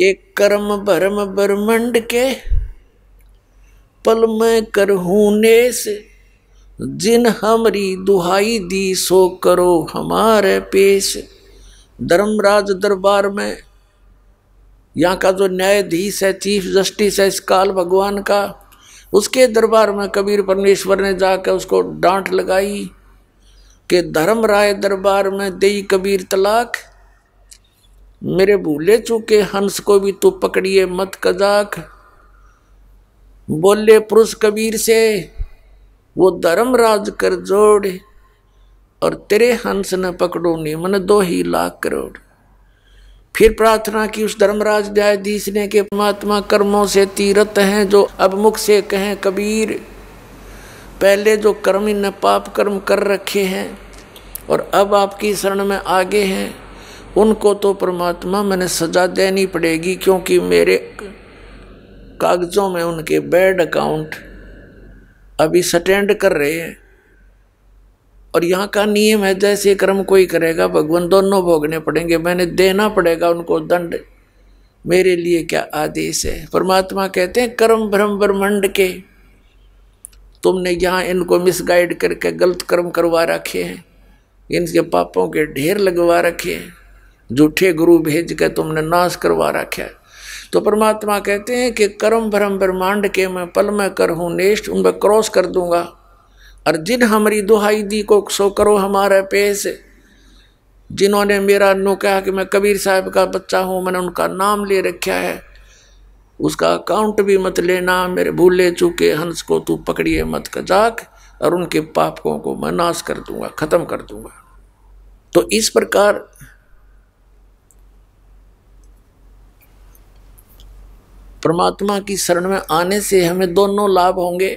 के कर्म भरम ब्रह्मंड के पल में करहू ने जिन हमरी दुहाई दी सो करो हमारे पेश धर्मराज दरबार में यहाँ का जो न्यायाधीश है चीफ जस्टिस है इस काल भगवान का उसके दरबार में कबीर परमेश्वर ने जाकर उसको डांट लगाई कि धर्म राय दरबार में दई कबीर तलाक मेरे भूले चूके हंस को भी तू पकड़िए मत कजाक बोले पुरुष कबीर से वो धर्म राज कर जोड़ और तेरे हंस न पकड़ो नहीं मन दो ही लाख करोड़ फिर प्रार्थना की उस धर्मराज न्यायाधीश ने के परमात्मा कर्मों से तीरथ हैं जो अब मुख से कहें कबीर पहले जो कर्म इन पाप कर्म कर रखे हैं और अब आपकी शरण में आगे हैं उनको तो परमात्मा मैंने सजा देनी पड़ेगी क्योंकि मेरे कागज़ों में उनके बैड अकाउंट अभी सटेंड कर रहे हैं और यहाँ का नियम है जैसे कर्म कोई करेगा भगवान दोनों भोगने पड़ेंगे मैंने देना पड़ेगा उनको दंड मेरे लिए क्या आदेश है परमात्मा कहते हैं कर्म भ्रम ब्रह्मंड के तुमने यहाँ इनको मिसगाइड करके गलत कर्म करवा रखे हैं इनके पापों के ढेर लगवा रखे हैं झूठे गुरु भेज के तुमने नाश करवा रखा है तो परमात्मा कहते हैं कि कर्म भरम ब्रह्मांड के मैं पल में कर हूँ नेष्ट उन पर क्रॉस कर दूंगा और जिन हमारी दुहाई दी को सो करो हमारे पेश जिन्होंने मेरा नो कहा कि मैं कबीर साहब का बच्चा हूँ मैंने उनका नाम ले रखा है उसका अकाउंट भी मत लेना मेरे भूले चुके हंस को तू पकड़िए मत कजाक और उनके पापकों को मैं नाश कर दूंगा ख़त्म कर दूंगा तो इस प्रकार परमात्मा की शरण में आने से हमें दोनों लाभ होंगे